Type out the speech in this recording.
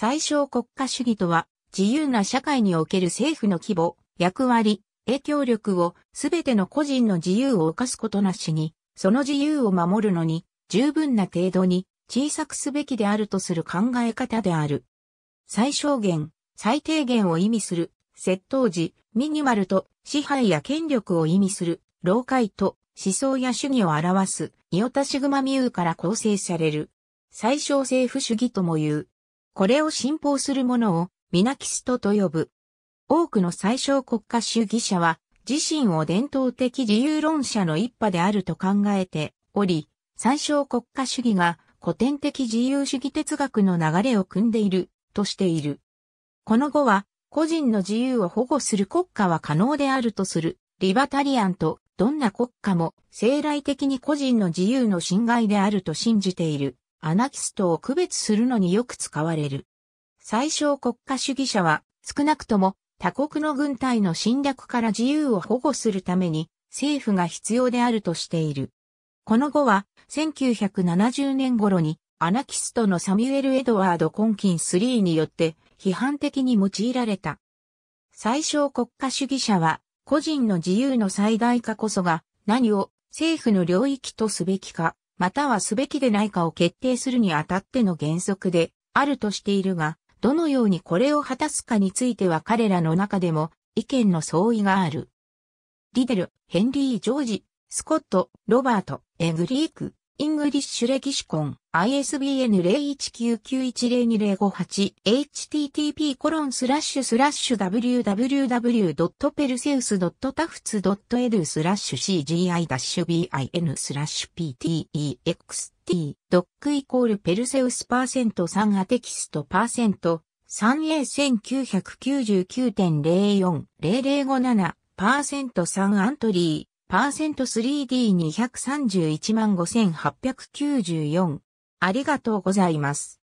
最小国家主義とは、自由な社会における政府の規模、役割、影響力をすべての個人の自由を犯すことなしに、その自由を守るのに、十分な程度に小さくすべきであるとする考え方である。最小限、最低限を意味する、窃盗時、ミニマルと支配や権力を意味する、老解と思想や主義を表す、イオタシグマミューから構成される。最小政府主義とも言う。これを信奉する者をミナキストと呼ぶ。多くの最小国家主義者は自身を伝統的自由論者の一派であると考えており、最小国家主義が古典的自由主義哲学の流れを組んでいるとしている。この後は個人の自由を保護する国家は可能であるとするリバタリアンとどんな国家も生来的に個人の自由の侵害であると信じているアナキストを区別するのによく使われる。最小国家主義者は、少なくとも他国の軍隊の侵略から自由を保護するために政府が必要であるとしている。この後は1970年頃にアナキストのサミュエル・エドワード・コンキンスリーによって批判的に用いられた。最小国家主義者は個人の自由の最大化こそが何を政府の領域とすべきかまたはすべきでないかを決定するにあたっての原則であるとしているが、どのようにこれを果たすかについては彼らの中でも意見の相違がある。リデル、ヘンリー・ジョージ、スコット、ロバート、エグリーク、イングリッシュレキシコン ISBN 0199102058 http コロンスラッシュスラッシュ www.perseus.tufts.edu スラッシュ cgi-bin スラッシュ ptext ドックイコールペルセウスパーセント3アテキストパーセント 3A1999.040057 パーセント3アントリー %3D231 5894。ありがとうございます。